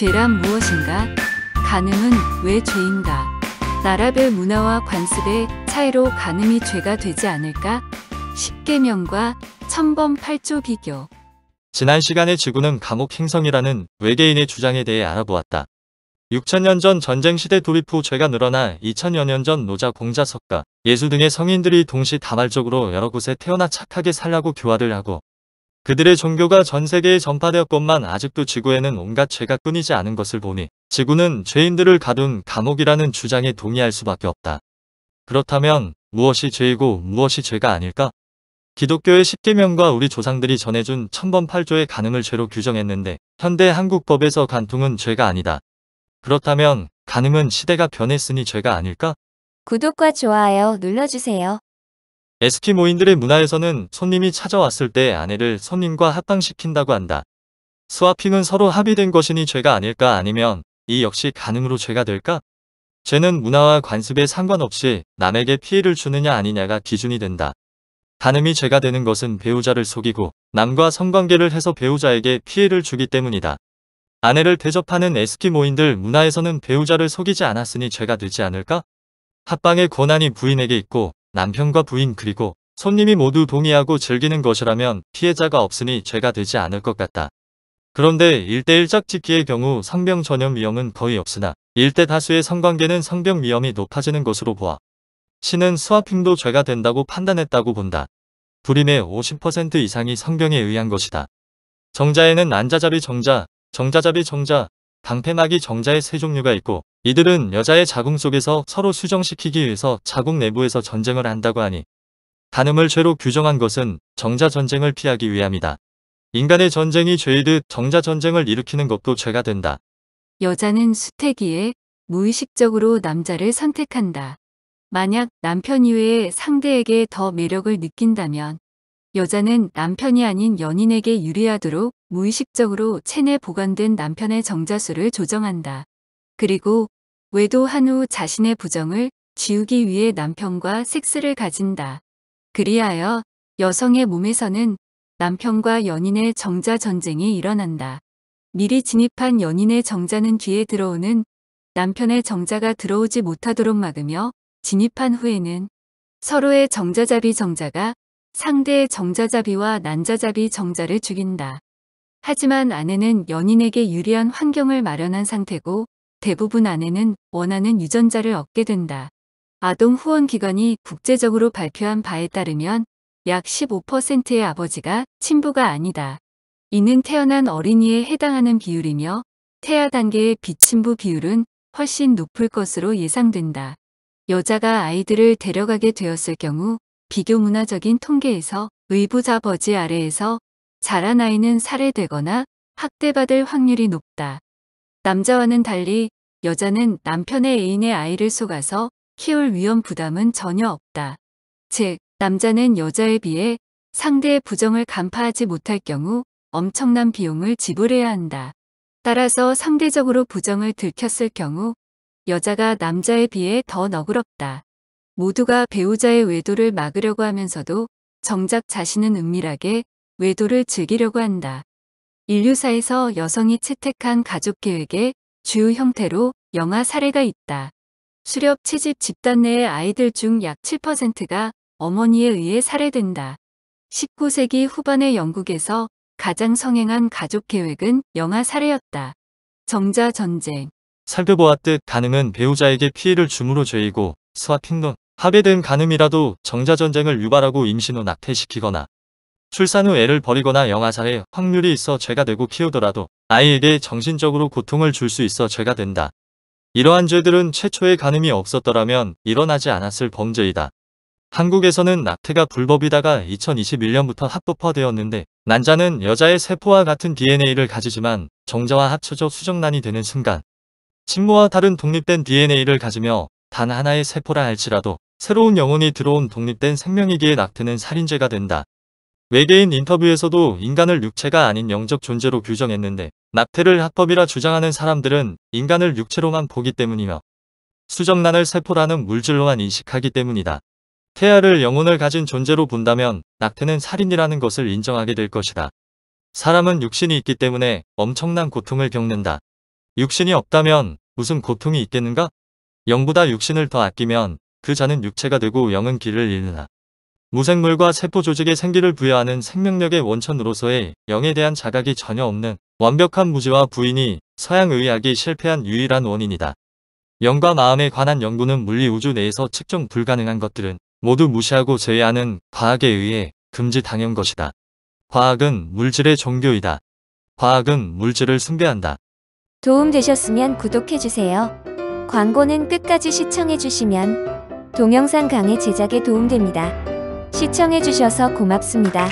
죄란 무엇인가? 가늠은왜 죄인가? 나라별 문화와 관습의 차이로 가늠이 죄가 되지 않을까? 10계명과 천범팔조 비교 지난 시간에 지구는 감옥 행성이라는 외계인의 주장에 대해 알아보았다. 6천년 전 전쟁 시대 도입 후 죄가 늘어나 2천여 년 전 노자 공자 석가 예수 등의 성인들이 동시 다발적으로 여러 곳에 태어나 착하게 살라고 교화를 하고 그들의 종교가 전 세계에 전파되었건만 아직도 지구에는 온갖 죄가 끊이지 않은 것을 보니 지구는 죄인들을 가둔 감옥이라는 주장에 동의할 수밖에 없다. 그렇다면 무엇이 죄이고 무엇이 죄가 아닐까? 기독교의 십계명과 우리 조상들이 전해준 천번팔조의 간음을 죄로 규정했는데 현대 한국법에서 간통은 죄가 아니다. 그렇다면 간음은 시대가 변했으니 죄가 아닐까? 구독과 좋아요 눌러주세요. 에스키모인들의 문화에서는 손님이 찾아왔을 때 아내를 손님과 합방시킨다고 한다. 스와핑은 서로 합의된 것이니 죄가 아닐까 아니면 이 역시 가능으로 죄가 될까? 죄는 문화와 관습에 상관없이 남에게 피해를 주느냐 아니냐가 기준이 된다. 가늠이 죄가 되는 것은 배우자를 속이고 남과 성관계를 해서 배우자에게 피해를 주기 때문이다. 아내를 대접하는 에스키모인들 문화에서는 배우자를 속이지 않았으니 죄가 되지 않을까? 합방의 권한이 부인에게 있고 남편과 부인 그리고 손님이 모두 동의하고 즐기는 것이라면 피해자가 없으니 죄가 되지 않을 것 같다. 그런데 1대1 짝짓기의 경우 성병 전염 위험은 거의 없으나 1대 다수의 성관계는 성병 위험이 높아지는 것으로 보아 신은 스와핑도 죄가 된다고 판단했다고 본다. 불임의 50% 이상이 성병에 의한 것이다. 정자에는 난자잡이 정자, 정자잡이 정자, 방패막이 정자의 세 종류가 있고 이들은 여자의 자궁 속에서 서로 수정시키기 위해서 자궁 내부에서 전쟁을 한다고 하니 단음을 죄로 규정한 것은 정자 전쟁을 피하기 위함이다. 인간의 전쟁이 죄이듯 정자 전쟁을 일으키는 것도 죄가 된다. 여자는 수태기에 무의식적으로 남자를 선택한다. 만약 남편 이외의 상대에게 더 매력을 느낀다면 여자는 남편이 아닌 연인에게 유리하도록 무의식적으로 체내 보관된 남편의 정자수를 조정한다. 그리고 외도한 후 자신의 부정을 지우기 위해 남편과 섹스를 가진다. 그리하여 여성의 몸에서는 남편과 연인의 정자 전쟁이 일어난다. 미리 진입한 연인의 정자는 뒤에 들어오는 남편의 정자가 들어오지 못하도록 막으며 진입한 후에는 서로의 정자잡이 정자가 상대의 정자자비와 난자자비 정자를 죽인다. 하지만 아내는 연인에게 유리한 환경을 마련한 상태고 대부분 아내는 원하는 유전자를 얻게 된다. 아동 후원기관이 국제적으로 발표한 바에 따르면 약 15%의 아버지가 친부가 아니다. 이는 태어난 어린이에 해당하는 비율이며 태아 단계의 비친부 비율은 훨씬 높을 것으로 예상된다. 여자가 아이들을 데려가게 되었을 경우 비교 문화적인 통계에서 의부자 버지 아래에서 자란 아이는 살해되거나 학대받을 확률이 높다. 남자와는 달리 여자는 남편의 애인의 아이를 속아서 키울 위험 부담은 전혀 없다. 즉, 남자는 여자에 비해 상대의 부정을 간파하지 못할 경우 엄청난 비용을 지불해야 한다. 따라서 상대적으로 부정을 들켰을 경우 여자가 남자에 비해 더 너그럽다. 모두가 배우자의 외도를 막으려고 하면서도 정작 자신은 은밀하게 외도를 즐기려고 한다. 인류사에서 여성이 채택한 가족계획의 주요 형태로 영아 사례가 있다. 수렵 채집 집단 내의 아이들 중 약 7%가 어머니에 의해 살해된다. 19세기 후반의 영국에서 가장 성행한 가족 계획은 영아 사례였다. 정자 전쟁 살펴보았듯 가능은 배우자에게 피해를 줌으로 죄이고 스와핑론 합의된 가늠이라도 정자전쟁을 유발하고 임신 후 낙태시키거나 출산 후 애를 버리거나 영아사의 확률이 있어 죄가 되고 키우더라도 아이에게 정신적으로 고통을 줄 수 있어 죄가 된다. 이러한 죄들은 최초의 가늠이 없었더라면 일어나지 않았을 범죄이다. 한국에서는 낙태가 불법이다가 2021년부터 합법화되었는데 난자는 여자의 세포와 같은 DNA를 가지지만 정자와 합쳐져 수정란이 되는 순간 친모와 다른 독립된 DNA를 가지며 단 하나의 세포라 할지라도 새로운 영혼이 들어온 독립된 생명이기에 낙태는 살인죄가 된다. 외계인 인터뷰에서도 인간을 육체가 아닌 영적 존재로 규정했는데 낙태를 합법이라 주장하는 사람들은 인간을 육체로만 보기 때문이며 수정란을 세포라는 물질로만 인식하기 때문이다. 태아를 영혼을 가진 존재로 본다면 낙태는 살인이라는 것을 인정하게 될 것이다. 사람은 육신이 있기 때문에 엄청난 고통을 겪는다. 육신이 없다면 무슨 고통이 있겠는가? 영보다 육신을 더 아끼면 그 자는 육체가 되고 영은 길을 잃으나 무생물과 세포조직의 생기를 부여하는 생명력의 원천으로서의 영에 대한 자각이 전혀 없는 완벽한 무지와 부인이 서양의학이 실패한 유일한 원인이다. 영과 마음에 관한 연구는 물리 우주 내에서 측정 불가능한 것들은 모두 무시하고 제외하는 과학에 의해 금지당한 것이다. 과학은 물질의 종교이다. 과학은 물질을 숭배한다. 도움되셨으면 구독해주세요. 광고는 끝까지 시청해주시면 동영상 강의 제작에 도움됩니다. 시청해주셔서 고맙습니다.